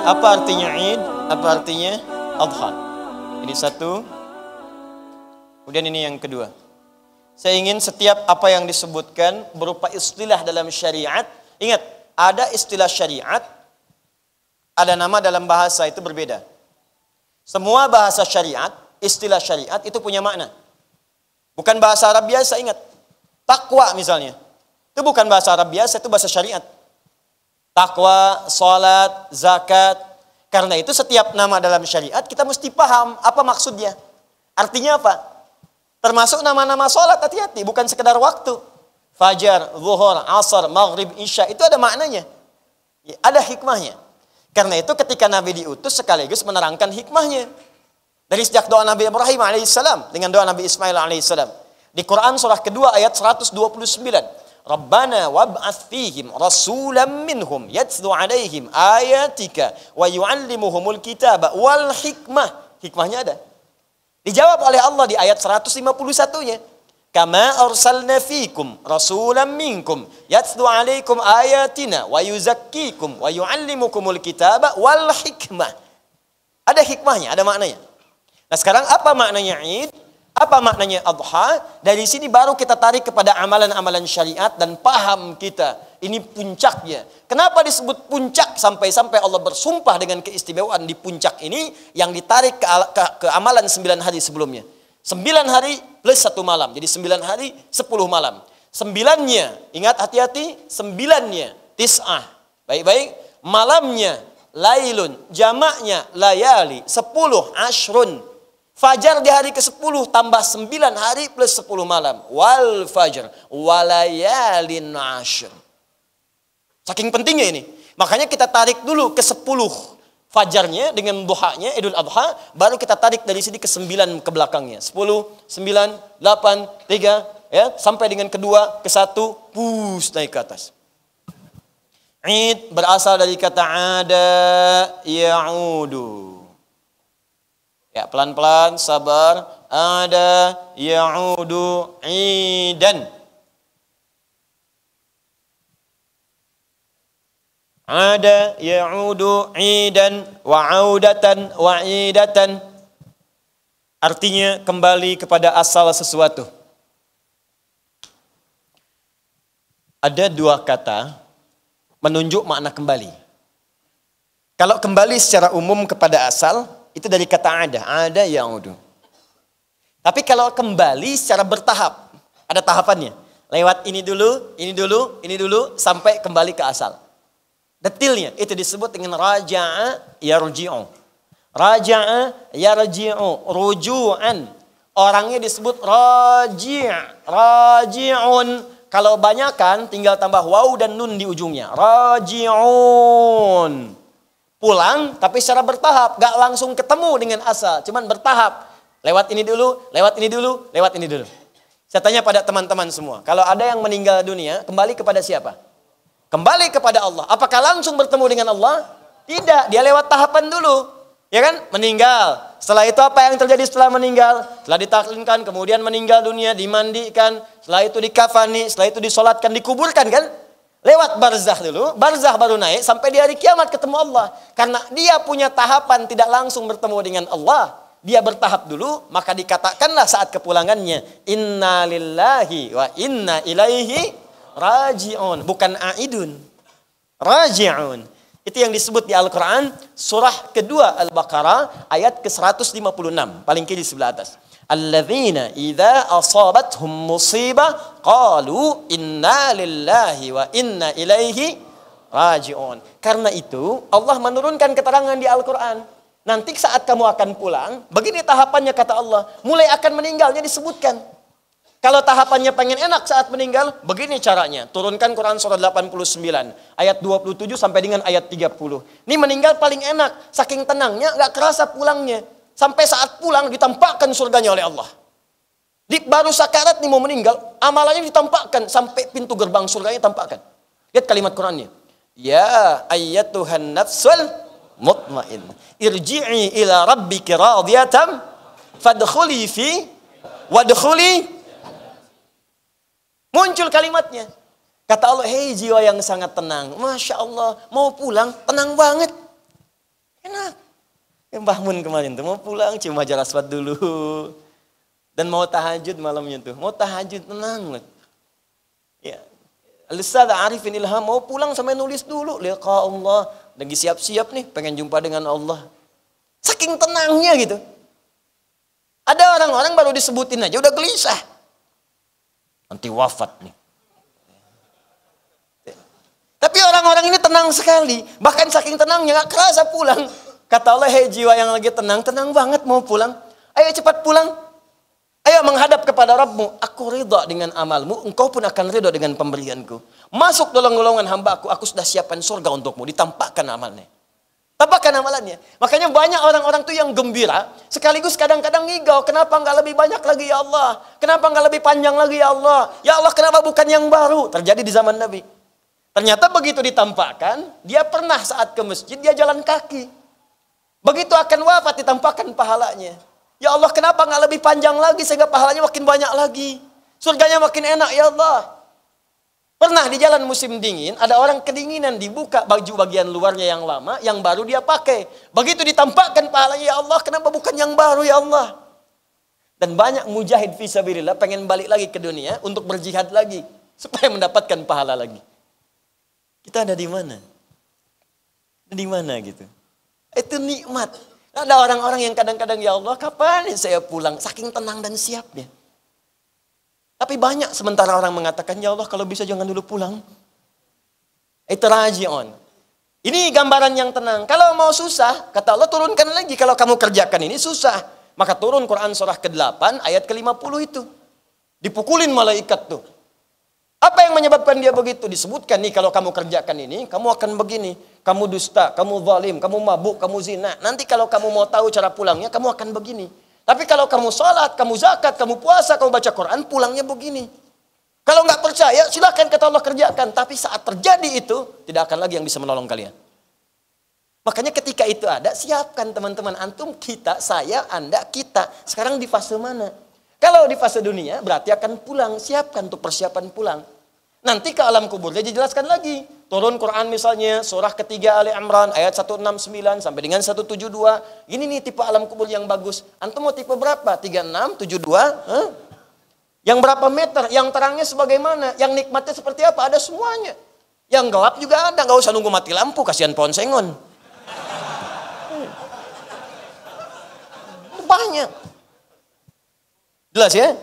Okay, apa artinya Id? Apa artinya Adha? Ini satu. Kemudian ini yang kedua. Saya ingin setiap apa yang disebutkan berupa istilah dalam syariat. Ingat, ada istilah syariat, ada nama dalam bahasa itu berbeda. Semua bahasa syariat, istilah syariat itu punya makna. Bukan bahasa Arab biasa, ingat. Takwa misalnya. Itu bukan bahasa Arab biasa, itu bahasa syariat takwa, salat, zakat. Karena itu setiap nama dalam syariat kita mesti paham apa maksudnya. Artinya apa? Termasuk nama-nama salat hati-hati, bukan sekedar waktu. Fajar, zuhur, asar, maghrib, isya, itu ada maknanya. Ya, ada hikmahnya. Karena itu ketika Nabi diutus sekaligus menerangkan hikmahnya. Dari sejak doa Nabi Ibrahim alaihissalam dengan doa Nabi Ismail alaihissalam. Di Quran surah kedua ayat 129. Rabbana wab'ats fihim rasulam minhum yatlu alaihim ayatika wa yuallimuhumul kitaba wal hikmah. Hikmahnya ada. Dijawab oleh Allah di ayat 151-nya. Kama arsalna fikum rasulam minkum yatlu alaikum ayatina wa yuzakkikum wa yuallimukumul kitaba wal hikmah. Ada hikmahnya, ada maknanya. Nah sekarang apa maknanya Id? Apa maknanya adha? Dari sini baru kita tarik kepada amalan-amalan syariat dan paham kita. Ini puncaknya. Kenapa disebut puncak sampai-sampai Allah bersumpah dengan keistimewaan di puncak ini yang ditarik ke, ke, ke amalan sembilan hari sebelumnya. Sembilan hari plus satu malam. Jadi sembilan hari sepuluh malam. Sembilannya, ingat hati-hati, sembilannya tis'ah. Baik-baik, malamnya lailun, jamaknya layali, sepuluh ashrun Fajar di hari ke-10 tambah 9 hari plus 10 malam. Wal fajar. Walayalin ashir. Saking pentingnya ini. Makanya kita tarik dulu ke-10 fajarnya dengan duhanya, idul adha. Baru kita tarik dari sini ke-9 ke belakangnya. 10, 9, 8, 3, ya, sampai dengan kedua, ke satu, pus naik ke atas. Id berasal dari kata ada ya'udu. Ya, pelan-pelan, sabar. Ada ya'udu idan. Ada ya'udu idan wa'audatan wa'idatan. Artinya kembali kepada asal sesuatu. Ada dua kata menunjuk makna kembali. Kalau kembali secara umum kepada asal, itu dari kata ada. Ada ya'udu. Tapi kalau kembali secara bertahap. Ada tahapannya. Lewat ini dulu, ini dulu, ini dulu. Sampai kembali ke asal. Detilnya. Itu disebut dengan raja'a yarji'u. Raja'a yarji'u. Ruju'an. Orangnya disebut raji'a, raji'un. Kalau banyakkan, tinggal tambah waw dan nun di ujungnya. Raji'un pulang tapi secara bertahap, gak langsung ketemu dengan asal, cuman bertahap. Lewat ini dulu, lewat ini dulu, lewat ini dulu. Saya tanya pada teman-teman semua, kalau ada yang meninggal dunia, kembali kepada siapa? Kembali kepada Allah. Apakah langsung bertemu dengan Allah? Tidak, dia lewat tahapan dulu. Ya kan? Meninggal. Setelah itu apa yang terjadi setelah meninggal? Setelah ditaklinkan, kemudian meninggal dunia, dimandikan, setelah itu dikafani, setelah itu disolatkan, dikuburkan kan? Lewat barzah dulu, barzah baru naik sampai di hari kiamat ketemu Allah. Karena dia punya tahapan tidak langsung bertemu dengan Allah. Dia bertahap dulu, maka dikatakanlah saat kepulangannya, Inna lillahi wa inna ilaihi raji'un. Bukan a'idun. Raji'un. Itu yang disebut di Al-Quran, surah kedua Al-Baqarah, ayat ke-156. Paling kiri sebelah atas alladzina idza asabathum musibah qalu inna lillahi wa inna ilaihi rajiun. Karena itu Allah menurunkan keterangan di Al-Qur'an. Nanti saat kamu akan pulang, begini tahapannya kata Allah. Mulai akan meninggalnya disebutkan. Kalau tahapannya pengen enak saat meninggal, begini caranya. Turunkan Quran surah 89, ayat 27 sampai dengan ayat 30. Ini meninggal paling enak, saking tenangnya, nggak kerasa pulangnya. Sampai saat pulang ditampakkan surganya oleh Allah. Di, baru sakarat nih mau meninggal, amalannya ditampakkan sampai pintu gerbang surganya tampakkan. Lihat kalimat Qurannya. Ya Tuhan nafsul mutmain. Irji'i ila rabbiki radiyatan fadkhuli fi wadkhuli muncul kalimatnya kata Allah hei jiwa yang sangat tenang Masya Allah mau pulang tenang banget enak Mbah Mun kemarin tuh mau pulang cuma jalan aswad dulu. Dan mau tahajud malamnya tuh. Mau tahajud tenang. Ya. Al-Ustaz Arifin Ilham mau pulang sampai nulis dulu. Liqa Allah. Lagi siap-siap nih pengen jumpa dengan Allah. Saking tenangnya gitu. Ada orang-orang baru disebutin aja udah gelisah. Nanti wafat nih. Tapi orang-orang ini tenang sekali. Bahkan saking tenangnya gak kerasa pulang. Kata Allah, hei jiwa yang lagi tenang, tenang banget mau pulang. Ayo cepat pulang. Ayo menghadap kepada Rabbmu. Aku ridha dengan amalmu, engkau pun akan ridha dengan pemberianku. Masuk dalam golongan hamba aku sudah siapkan surga untukmu. Ditampakkan amalnya. Tampakkan amalannya. Makanya banyak orang-orang tuh yang gembira, sekaligus kadang-kadang ngigau. Kenapa nggak lebih banyak lagi ya Allah? Kenapa nggak lebih panjang lagi ya Allah? Ya Allah kenapa bukan yang baru? Terjadi di zaman Nabi. Ternyata begitu ditampakkan, dia pernah saat ke masjid, dia jalan kaki. Begitu akan wafat ditampakkan pahalanya. Ya Allah kenapa nggak lebih panjang lagi sehingga pahalanya makin banyak lagi. Surganya makin enak ya Allah. Pernah di jalan musim dingin, ada orang kedinginan dibuka baju bagian luarnya yang lama, yang baru dia pakai. Begitu ditampakkan pahalanya, ya Allah kenapa bukan yang baru ya Allah. Dan banyak mujahid visabilillah pengen balik lagi ke dunia untuk berjihad lagi. Supaya mendapatkan pahala lagi. Kita ada di mana? Di mana gitu? Itu nikmat. Ada orang-orang yang kadang-kadang ya Allah kapan saya pulang? Saking tenang dan siapnya. Tapi banyak sementara orang mengatakan ya Allah kalau bisa jangan dulu pulang. Itu rajion. Ini gambaran yang tenang. Kalau mau susah, kata Allah turunkan lagi. Kalau kamu kerjakan ini susah. Maka turun Quran surah ke-8 ayat ke-50 itu. Dipukulin malaikat tuh. Apa yang menyebabkan dia begitu? Disebutkan nih kalau kamu kerjakan ini, kamu akan begini. Kamu dusta, kamu zalim, kamu mabuk, kamu zina. Nanti kalau kamu mau tahu cara pulangnya, kamu akan begini. Tapi kalau kamu sholat, kamu zakat, kamu puasa, kamu baca Quran, pulangnya begini. Kalau nggak percaya, silahkan kata Allah kerjakan. Tapi saat terjadi itu, tidak akan lagi yang bisa menolong kalian. Makanya ketika itu ada, siapkan teman-teman antum, kita, saya, anda, kita. Sekarang di fase mana? Kalau di fase dunia berarti akan pulang, siapkan untuk persiapan pulang. Nanti ke alam kubur. dia dijelaskan lagi. Turun Quran misalnya surah ketiga Ali Imran ayat 169 sampai dengan 172. Ini nih tipe alam kubur yang bagus. Antum mau tipe berapa? 36, 72? Huh? Yang berapa meter? Yang terangnya sebagaimana? Yang nikmatnya seperti apa? Ada semuanya. Yang gelap juga ada. Gak usah nunggu mati lampu. Kasihan pohon sengon. Hmm. Banyak. Jelas ya?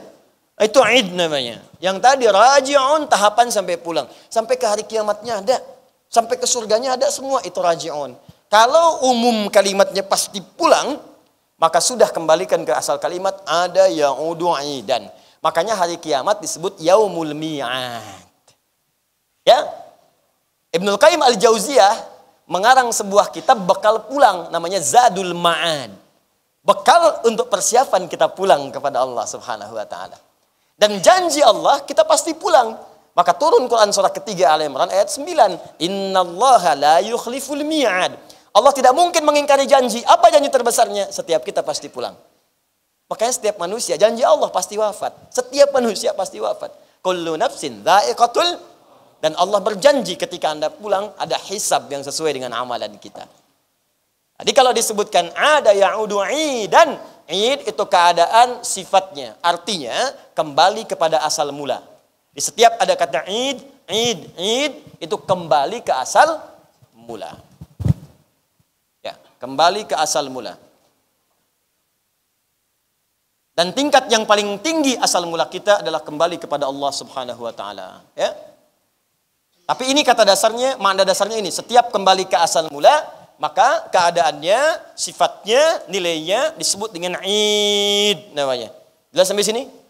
Itu id namanya. Yang tadi raji'un tahapan sampai pulang. Sampai ke hari kiamatnya ada. Sampai ke surganya ada semua itu raji'un. Kalau umum kalimatnya pasti pulang, maka sudah kembalikan ke asal kalimat ada ya'udu dan Makanya hari kiamat disebut yaumul mi'ad. Ya? Ibnul Qayyim al-Jauziyah mengarang sebuah kitab bekal pulang namanya Zadul Ma'ad bekal untuk persiapan kita pulang kepada Allah Subhanahu wa taala. Dan janji Allah kita pasti pulang. Maka turun Quran surah ketiga Al Imran ayat 9, "Innallaha la yukhliful mi'ad." Allah tidak mungkin mengingkari janji. Apa janji terbesarnya? Setiap kita pasti pulang. Makanya setiap manusia janji Allah pasti wafat. Setiap manusia pasti wafat. Kullu nafsin dha'iqatul dan Allah berjanji ketika Anda pulang ada hisab yang sesuai dengan amalan kita. Jadi kalau disebutkan ada yang ya'udu dan id itu keadaan sifatnya. Artinya kembali kepada asal mula. Di setiap ada kata id, id, id itu kembali ke asal mula. Ya, kembali ke asal mula. Dan tingkat yang paling tinggi asal mula kita adalah kembali kepada Allah Subhanahu wa taala, ya. Tapi ini kata dasarnya, makna dasarnya ini, setiap kembali ke asal mula maka keadaannya, sifatnya, nilainya disebut dengan id namanya. Jelas sampai sini?